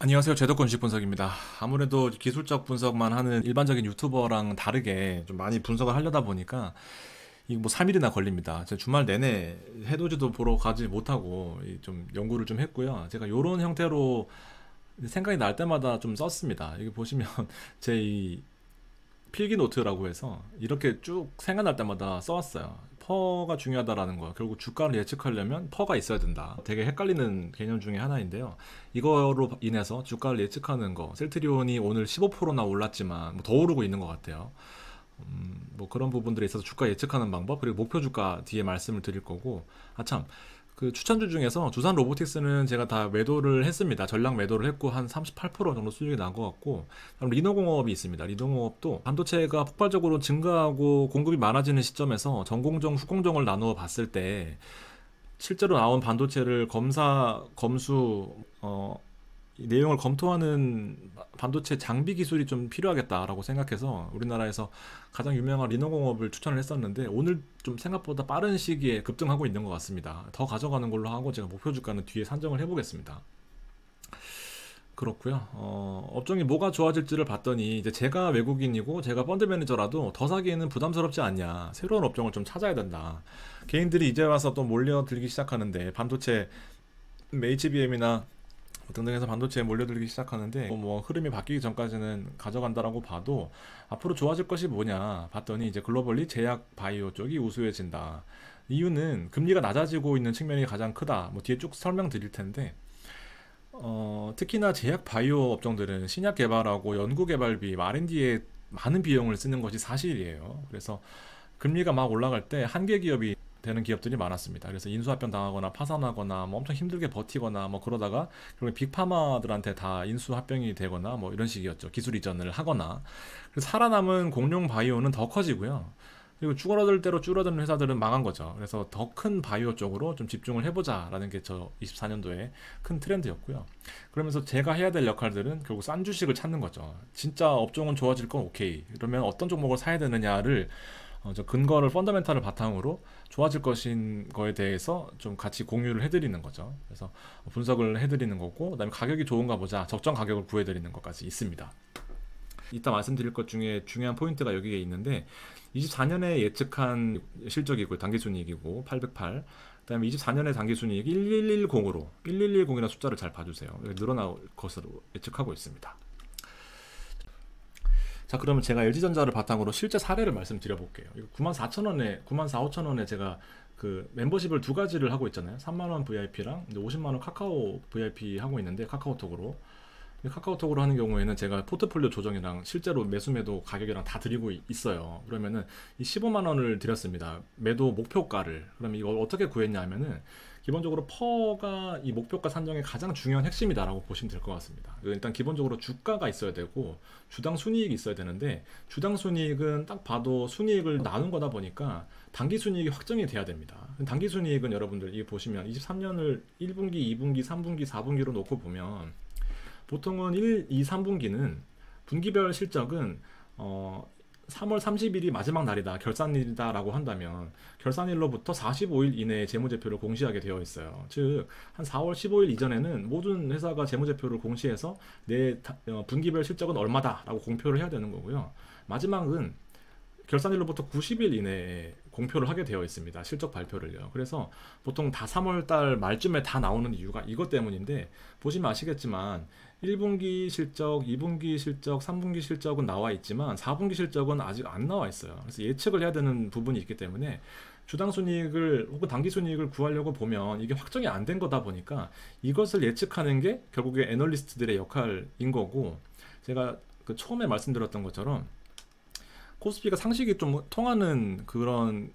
안녕하세요. 제도권 주식 분석입니다. 아무래도 기술적 분석만 하는 일반적인 유튜버랑 다르게 좀 많이 분석을 하려다 보니까 이뭐 3일이나 걸립니다. 제가 주말 내내 해돋이도 보러 가지 못하고 좀 연구를 좀 했고요. 제가 이런 형태로 생각이 날 때마다 좀 썼습니다. 여기 보시면 제이 필기 노트라고 해서 이렇게 쭉 생각날 때마다 써왔어요. 퍼가 중요하다라는 거예 결국 주가를 예측하려면 퍼가 있어야 된다. 되게 헷갈리는 개념 중에 하나인데요. 이거로 인해서 주가를 예측하는 거, 셀트리온이 오늘 15%나 올랐지만 뭐더 오르고 있는 것 같아요. 음, 뭐 그런 부분들에 있어서 주가 예측하는 방법 그리고 목표 주가 뒤에 말씀을 드릴 거고 아참 그 추천주 중에서 두산 로보틱스는 제가 다 매도를 했습니다. 전략 매도를 했고 한 38% 정도 수익이 난 것 같고 그럼 리노공업이 있습니다. 리노공업도 반도체가 폭발적으로 증가하고 공급이 많아지는 시점에서 전공정 후공정을 나누어 봤을 때 실제로 나온 반도체를 검사 검수 어 내용을 검토하는 반도체 장비 기술이 좀 필요하겠다라고 생각해서 우리나라에서 가장 유명한 리노공업을 추천을 했었는데 오늘 좀 생각보다 빠른 시기에 급등하고 있는 것 같습니다. 더 가져가는 걸로 하고 제가 목표 주가는 뒤에 산정을 해보겠습니다. 그렇고요. 어, 업종이 뭐가 좋아질지를 봤더니 이제 제가 외국인이고 제가 펀드 매니저라도 더 사기에는 부담스럽지 않냐. 새로운 업종을 좀 찾아야 된다. 개인들이 이제 와서 또 몰려들기 시작하는데 반도체 뭐 HBM이나 등등해서 반도체에 몰려들기 시작하는데 어, 뭐, 흐름이 바뀌기 전까지는 가져간다라고 봐도 앞으로 좋아질 것이 뭐냐 봤더니 이제 글로벌리 제약 바이오 쪽이 우수해진다. 이유는 금리가 낮아지고 있는 측면이 가장 크다. 뭐 뒤에 쭉 설명드릴 텐데 어, 특히나 제약 바이오 업종들은 신약 개발하고 연구 개발비, R&D에 많은 비용을 쓰는 것이 사실이에요. 그래서 금리가 막 올라갈 때한계 기업이 되는 기업들이 많았습니다. 그래서 인수합병 당하거나 파산하거나 뭐 엄청 힘들게 버티거나 뭐 그러다가 결국 빅파마들한테 다 인수합병이 되거나 뭐 이런 식이었죠. 기술 이전을 하거나 그래서 살아남은 공룡 바이오는 더 커지고요. 그리고 죽어들 대로 줄어드는 회사들은 망한 거죠. 그래서 더 큰 바이오 쪽으로 좀 집중을 해보자라는 게 저 24년도에 큰 트렌드였고요. 그러면서 제가 해야 될 역할들은 결국 싼 주식을 찾는 거죠. 진짜 업종은 좋아질 건 오케이. 그러면 어떤 종목을 사야 되느냐를 어, 저 근거를 펀더멘탈을 바탕으로 좋아질 것인 거에 대해서 좀 같이 공유를 해드리는 거죠. 그래서 분석을 해드리는 거고 그다음에 가격이 좋은가 보자 적정 가격을 구해드리는 것까지 있습니다. 이따 말씀드릴 것 중에 중요한 포인트가 여기에 있는데 24년에 예측한 실적이고 단기순이익이고 808 그다음에 24년에 단기순이익 1110으로 1110이라는 숫자를 잘 봐주세요. 늘어날 것으로 예측하고 있습니다. 자 그러면 제가 LG전자를 바탕으로 실제 사례를 말씀드려 볼게요. 94,000원에 94,500원에 제가 그 멤버십을 두 가지를 하고 있잖아요. 3만 원 VIP랑 50만 원 카카오 VIP 하고 있는데 카카오톡으로 카카오톡으로 하는 경우에는 제가 포트폴리오 조정이랑 실제로 매수 매도 가격이랑 다 드리고 있어요. 그러면은 이 15만 원을 드렸습니다. 매도 목표가를. 그럼 이걸 어떻게 구했냐면은 기본적으로 퍼가 이 목표가 산정의 가장 중요한 핵심이다라고 보시면 될 것 같습니다. 그 일단 기본적으로 주가가 있어야 되고 주당 순이익이 있어야 되는데 주당 순이익은 딱 봐도 순이익을 나눈 거다 보니까 단기 순이익이 확정이 돼야 됩니다. 단기 순이익은 여러분들 이 보시면 23년을 1분기, 2분기, 3분기, 4분기로 놓고 보면 보통은 1, 2, 3분기는 분기별 실적은 어, 3월 30일이 마지막 날이다, 결산일이다라고 한다면 결산일로부터 45일 이내에 재무제표를 공시하게 되어 있어요. 즉, 한 4월 15일 이전에는 모든 회사가 재무제표를 공시해서 내 어, 분기별 실적은 얼마다라고 공표를 해야 되는 거고요. 마지막은 결산일로부터 90일 이내에 공표를 하게 되어 있습니다. 실적 발표를요. 그래서 보통 다 3월달 말쯤에 다 나오는 이유가 이것 때문인데 보시면 아시겠지만 1분기 실적, 2분기 실적, 3분기 실적은 나와 있지만 4분기 실적은 아직 안 나와 있어요. 그래서 예측을 해야 되는 부분이 있기 때문에 주당 순이익을 혹은 당기 순이익을 구하려고 보면 이게 확정이 안 된 거다 보니까 이것을 예측하는 게 결국에 애널리스트들의 역할인 거고 제가 그 처음에 말씀드렸던 것처럼 코스피가 상식이 좀 통하는 그런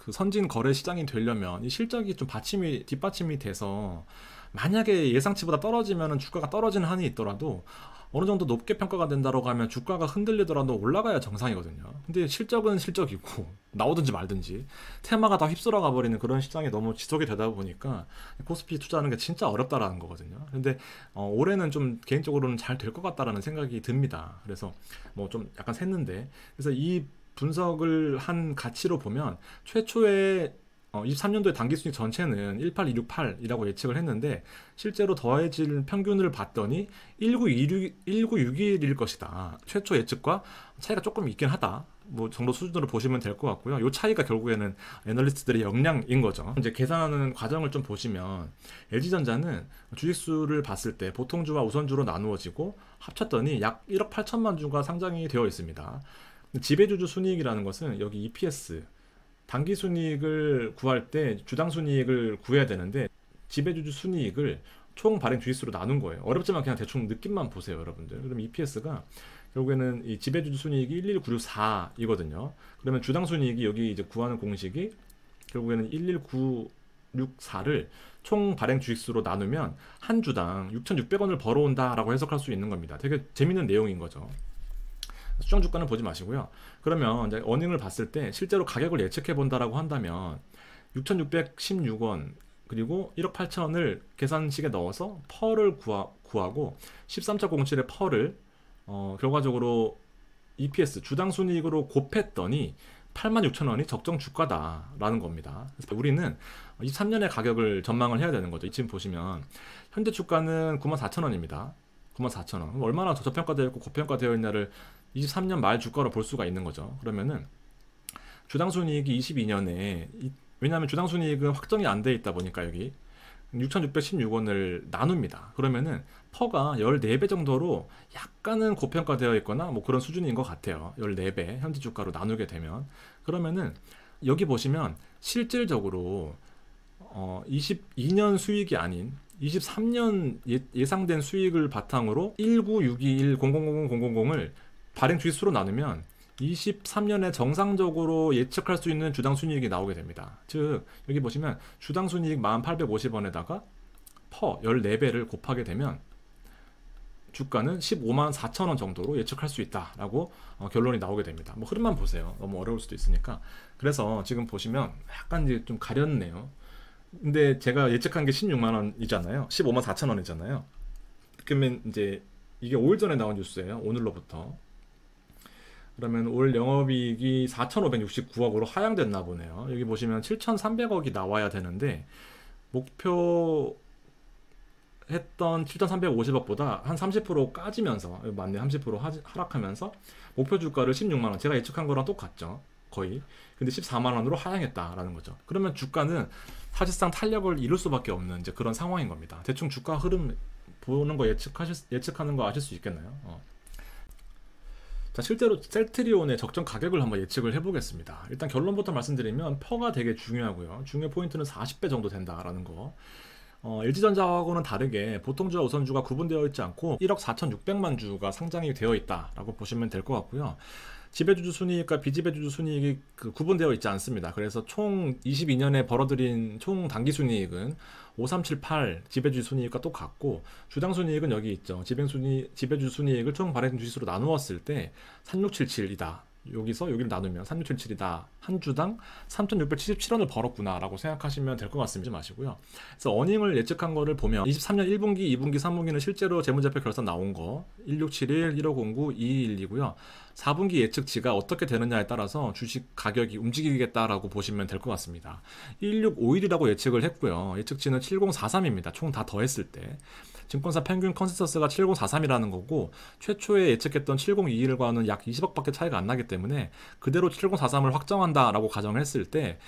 그 선진 거래 시장이 되려면 이 실적이 좀 받침이 뒷받침이 돼서 만약에 예상치보다 떨어지면 주가가 떨어지는 한이 있더라도 어느 정도 높게 평가가 된다라고 하면 주가가 흔들리더라도 올라가야 정상이거든요. 근데 실적은 실적이고 나오든지 말든지 테마가 다 휩쓸어가 버리는 그런 시장이 너무 지속이 되다 보니까 코스피 투자하는 게 진짜 어렵다라는 거거든요. 근데 어, 올해는 좀 개인적으로는 잘 될 것 같다라는 생각이 듭니다. 그래서 뭐 좀 약간 샜는데 그래서 이 분석을 한 가치로 보면 최초의 어, 2 3년도에 단기 수익 전체는 18268이라고 예측을 했는데 실제로 더해질 평균을 봤더니 1926, 1961일 것이다. 최초 예측과 차이가 조금 있긴 하다. 뭐 정도 수준으로 보시면 될 것 같고요. 이 차이가 결국에는 애널리스트들의 역량인 거죠. 이제 계산하는 과정을 좀 보시면 LG전자는 주식수를 봤을 때 보통주와 우선주로 나누어지고 합쳤더니 약 1억 8천만 주가 상장이 되어 있습니다. 지배주주 순이익이라는 것은 여기 EPS 단기 순이익을 구할 때 주당 순이익을 구해야 되는데 지배주주 순이익을 총 발행 주식수로 나눈 거예요. 어렵지만 그냥 대충 느낌만 보세요, 여러분들. 그럼 EPS가 결국에는 이 지배주주 순이익이 11964이거든요. 그러면 주당 순이익이 여기 이제 구하는 공식이 결국에는 11964를 총 발행 주식수로 나누면 한 주당 6,600원을 벌어온다라고 해석할 수 있는 겁니다. 되게 재밌는 내용인 거죠. 수정 주가는 보지 마시고요. 그러면 이제 어닝을 봤을 때 실제로 가격을 예측해 본다라고 한다면 6,616원 그리고 1억 8천을 계산식에 넣어서 펄을 구하, 고 13.07의 펄을 어, 결과적으로 EPS 주당 순이익으로 곱했더니 86,000원이 적정 주가다라는 겁니다. 우리는 23년의 가격을 전망을 해야 되는 거죠. 지금 보시면 현재 주가는 94,000원입니다. 94,000원. 얼마나 저평가되어 있고 고평가되어 있냐를 23년 말 주가로 볼 수가 있는 거죠. 그러면은 주당순이익이 22년에 왜냐하면 주당순이익은 확정이 안돼 있다 보니까 여기 6,616원을 나눕니다. 그러면은 퍼가 14배 정도로 약간은 고평가되어 있거나 뭐 그런 수준인 것 같아요. 14배 현지 주가로 나누게 되면 그러면은 여기 보시면 실질적으로 어 22년 수익이 아닌 23년 예, 상된 수익을 바탕으로 1 9 6 2 1 0 0 0 0 0을 발행 주식수로 나누면 23년에 정상적으로 예측할 수 있는 주당 순이익이 나오게 됩니다. 즉 여기 보시면 주당 순이익 18,850원에다가 퍼 14배를 곱하게 되면 주가는 15만 4천 원 정도로 예측할 수 있다라고 어, 결론이 나오게 됩니다. 뭐 흐름만 보세요. 너무 어려울 수도 있으니까. 그래서 지금 보시면 약간 이제 좀 가렸네요. 근데 제가 예측한 게 16만 원이잖아요. 15만 4천 원이잖아요. 그러면 이제 이게 5일 전에 나온 뉴스예요. 오늘로부터. 그러면 올 영업이익이 4,569억으로 하향됐나 보네요. 여기 보시면 7,300억이 나와야 되는데 목표 했던 7,350억보다 한 30% 까지면서 맞네 30% 하, 하락하면서 목표 주가를 16만 원 제가 예측한 거랑 똑같죠 거의 근데 14만 원으로 하향했다라는 거죠 그러면 주가는 사실상 탄력을 이룰 수밖에 없는 이제 그런 상황인 겁니다 대충 주가 흐름 보는 거 예측하실 예측하는 거 아실 수 있겠나요? 어. 자 실제로 셀트리온의 적정 가격을 한번 예측을 해보겠습니다. 일단 결론부터 말씀드리면 퍼가 되게 중요하고요. 중요 포인트는 40배 정도 된다라는 거. 어, LG전자하고는 다르게 보통주와 우선주가 구분되어 있지 않고 1억 4,600만 주가 상장이 되어 있다라고 보시면 될 것 같고요. 지배주주 순이익과 그러니까 비지배주주 순이익이 그 구분되어 있지 않습니다. 그래서 총 22년에 벌어들인 총 단기 순이익은 5378 지배주 순이익과 똑같고 주당 순이익은 여기 있죠. 지배주 순이익을 총 발행 주식수로 나누었을 때 3677이다. 여기서 여기를 나누면 3677이다. 한 주당 3,677원을 벌었구나라고 생각하시면 될 것 같습니다. 마시고요. 그래서 어닝을 예측한 거를 보면 23년 1분기, 2분기, 3분기는 실제로 재무제표 결산 나온 거 1671, 1509, 212고요. 4분기 예측치가 어떻게 되느냐에 따라서 주식 가격이 움직이겠다라고 보시면 될 것 같습니다. 1651이라고 예측을 했고요. 예측치는 7043입니다. 총 다 더했을 때. 증권사 평균 컨센서스가 7043이라는 거고 최초에 예측했던 7021과는 약 20억밖에 차이가 안 나기 때문에 그대로 7043을 확정한다라고 가정했을 을때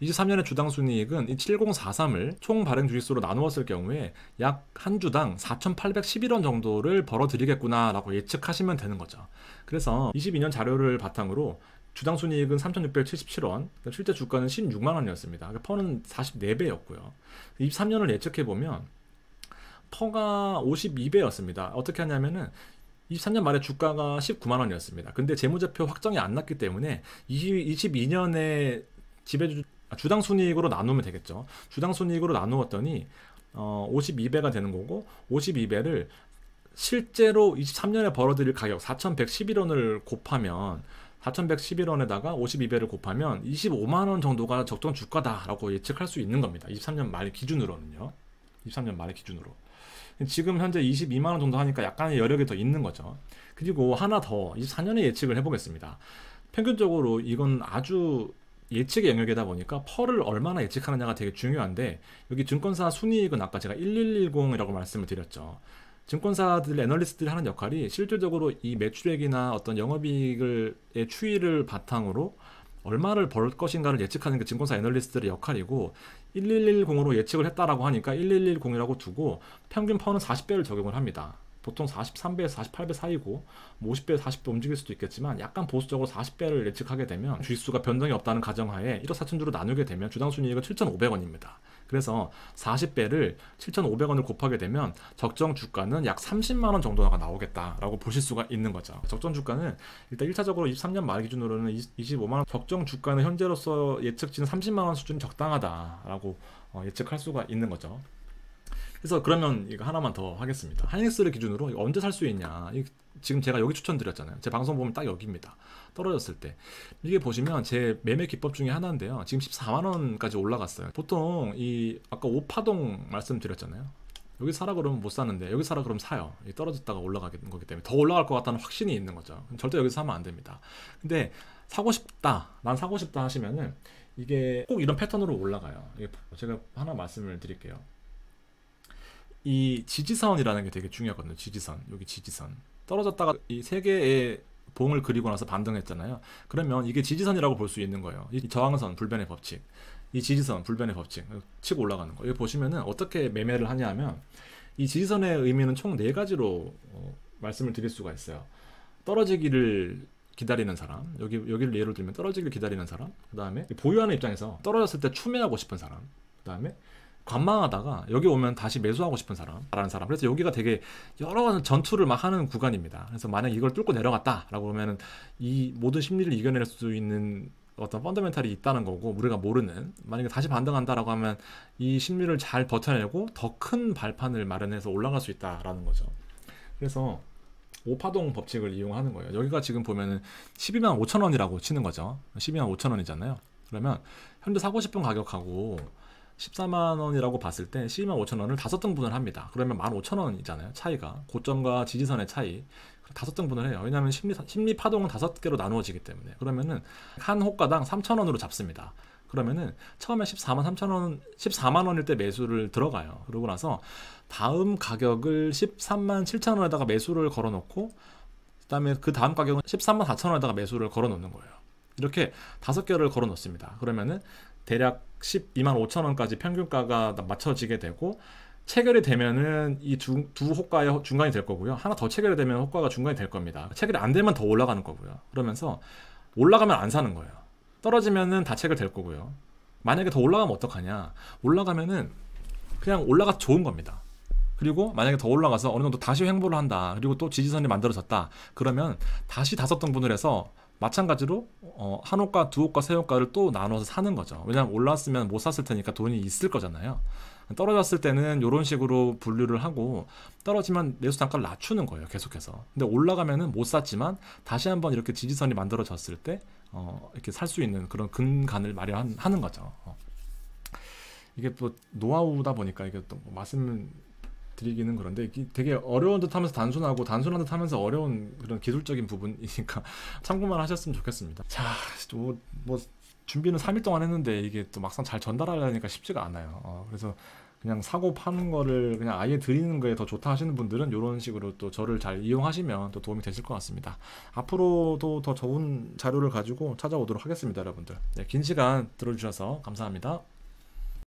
23년의 주당 순이익은 이 7043을 총 발행 주식수로 나누었을 경우에 약 한 주당 4,811원 정도를 벌어들이겠구나라고 예측하시면 되는 거죠. 그래서 22년 자료를 바탕으로 주당 순이익은 3,677원, 그러니까 실제 주가는 16만 원이었습니다. 그러니까 퍼는 44배였고요. 23년을 예측해 보면 퍼가 52배였습니다. 어떻게 하냐면은 23년 말에 주가가 19만 원이었습니다. 근데 재무제표 확정이 안 났기 때문에 20, 22년에 지배주 아, 주당 순이익으로 나누면 되겠죠. 주당 순이익으로 나누었더니 어, 52배가 되는 거고 52배를 실제로 23년에 벌어들일 가격 4,111원을 곱하면 4,111원에다가 52배를 곱하면 25만 원 정도가 적정 주가다라고 예측할 수 있는 겁니다. 23년 말 기준으로는요. 23년 말의 기준으로. 지금 현재 22만 원 정도 하니까 약간의 여력이 더 있는 거죠. 그리고 하나 더 24년의 예측을 해보겠습니다. 평균적으로 이건 아주 예측의 영역이다 보니까 펄을 얼마나 예측하느냐가 되게 중요한데 여기 증권사 순이익은 아까 제가 1110이라고 말씀을 드렸죠. 증권사들 애널리스트들이 하는 역할이 실질적으로 이 매출액이나 어떤 영업이익의 추이를 바탕으로 얼마를 벌 것인가를 예측하는 게 증권사 애널리스트들의 역할이고 1 1 1 0으로 예측을 했다라고 하니까 1110이라고 두고 평균 파워는 40배를 적용을 합니다. 보통 43배에서 48배 사이고 뭐 50배에서 40배 움직일 수도 있겠지만 약간 보수적으로 40배를 예측하게 되면 주식수가 변동이 없다는 가정하에 1억 4천 주로 나누게 되면 주당 순이익은 7,500원입니다. 그래서 40배를 7,500원을 곱하게 되면 적정 주가는 약 30만 원 정도가 나오겠다라고 보실 수가 있는 거죠. 적정 주가는 일단 1차적으로 23년 말 기준으로는 25만 원 적정 주가는 현재로서 예측치는 30만 원 수준이 적당하다라고 어, 예측할 수가 있는 거죠. 그래서 그러면 이거 하나만 더 하겠습니다. 하이닉스를 기준으로 언제 살 수 있냐? 지금 제가 여기 추천드렸잖아요. 제 방송 보면 딱 여기입니다. 떨어졌을 때. 이게 보시면 제 매매 기법 중에 하나인데요. 지금 14만원까지 올라갔어요. 보통 이 아까 오파동 말씀드렸잖아요. 여기 사라 그러면 못 사는데 여기 사라 그러면 사요 떨어졌다가 올라가는 거기 때문에 더 올라갈 것 같다는 확신이 있는 거죠 절대 여기서 사면 안 됩니다 근데 사고 싶다 난 사고 싶다 하시면은 이게 꼭 이런 패턴으로 올라가요 제가 하나 말씀을 드릴게요 이 지지선이라는 게 되게 중요하거든요. 지지선. 여기 지지선. 떨어졌다가 이 세 개의 봉을 그리고 나서 반등했잖아요. 그러면 이게 지지선이라고 볼 수 있는 거예요. 이 저항선, 불변의 법칙. 이 지지선, 불변의 법칙. 치고 올라가는 거. 여기 보시면은 어떻게 매매를 하냐 하면 이 지지선의 의미는 총 네 가지로 어, 말씀을 드릴 수가 있어요. 떨어지기를 기다리는 사람 여기 여기를 예로 들면 떨어지기를 기다리는 사람 그 다음에 보유하는 입장에서 떨어졌을 때 추매하고 싶은 사람 그 다음에 관망하다가 여기 오면 다시 매수하고 싶은 사람라는 사람 그래서 여기가 되게 여러 전투를 막 하는 구간입니다 그래서 만약 이걸 뚫고 내려갔다라고 하면은 이 모든 심리를 이겨낼 수 있는 어떤 펀더멘탈이 있다는 거고 우리가 모르는 만약에 다시 반등한다라고 하면 이 심리를 잘 버텨내고 더 큰 발판을 마련해서 올라갈 수 있다라는 거죠 그래서 오파동 법칙을 이용하는 거예요 여기가 지금 보면은 12만 5천 원이라고 치는 거죠 12만 5천 원이잖아요 그러면 현재 사고 싶은 가격하고 14만 원이라고 봤을 때 12만 5천 원을 다섯 등분을 합니다. 그러면 1만 5천 원이잖아요. 차이가 고점과 지지선의 차이. 다섯 등분을 해요. 왜냐하면 심리, 심리 파동은 다섯 개로 나누어지기 때문에. 그러면은 한 호가당 3천 원으로 잡습니다. 그러면은 처음에 14만 3천 원, 14만 원일 때 매수를 들어가요. 그러고 나서 다음 가격을 13만 7천 원에다가 매수를 걸어놓고 그다음에 그 다음 가격은 13만 4천 원에다가 매수를 걸어놓는 거예요. 이렇게 다섯 개를 걸어놓습니다. 그러면은 대략 12만 5천 원까지 평균가가 맞춰지게 되고 체결이 되면은 이두 두 호가의 중간이 될 거고요. 하나 더 체결이 되면 호가가 중간이 될 겁니다. 체결이 안 되면 더 올라가는 거고요. 그러면서 올라가면 안 사는 거예요. 떨어지면은 다 체결될 거고요. 만약에 더 올라가면 어떡하냐? 올라가면은 그냥 올라가 좋은 겁니다. 그리고 만약에 더 올라가서 어느 정도 다시 횡보를 한다. 그리고 또 지지선이 만들어졌다. 그러면 다시 다섯 등분을 해서 마찬가지로 어, 한옥과두옥과세옥과를또 나눠서 사는 거죠. 왜냐하면 올랐으면 못 샀을 테니까 돈이 있을 거잖아요. 떨어졌을 때는 이런 식으로 분류를 하고 떨어지면 내수 단가를 낮추는 거예요. 계속해서. 근데 올라가면은 못 샀지만 다시 한번 이렇게 지지선이 만들어졌을 때 어, 이렇게 살 수 있는 그런 근간을 마련하는 거죠. 어. 이게 또 노하우다 보니까 이게 또 뭐 말씀 드리기는 그런데 되게 어려운 듯 하면서 단순하고 단순한 듯 하면서 어려운 그런 기술적인 부분이니까 참고만 하셨으면 좋겠습니다. 자, 뭐, 뭐 준비는 3일 동안 했는데 이게 또 막상 잘 전달하려니까 쉽지가 않아요. 어, 그래서 그냥 사고 파는 거를 그냥 아예 드리는 거에 더 좋다 하시는 분들은 이런 식으로 또 저를 잘 이용하시면 또 도움이 되실 것 같습니다. 앞으로도 더 좋은 자료를 가지고 찾아오도록 하겠습니다, 여러분들. 네, 긴 시간 들어주셔서 감사합니다.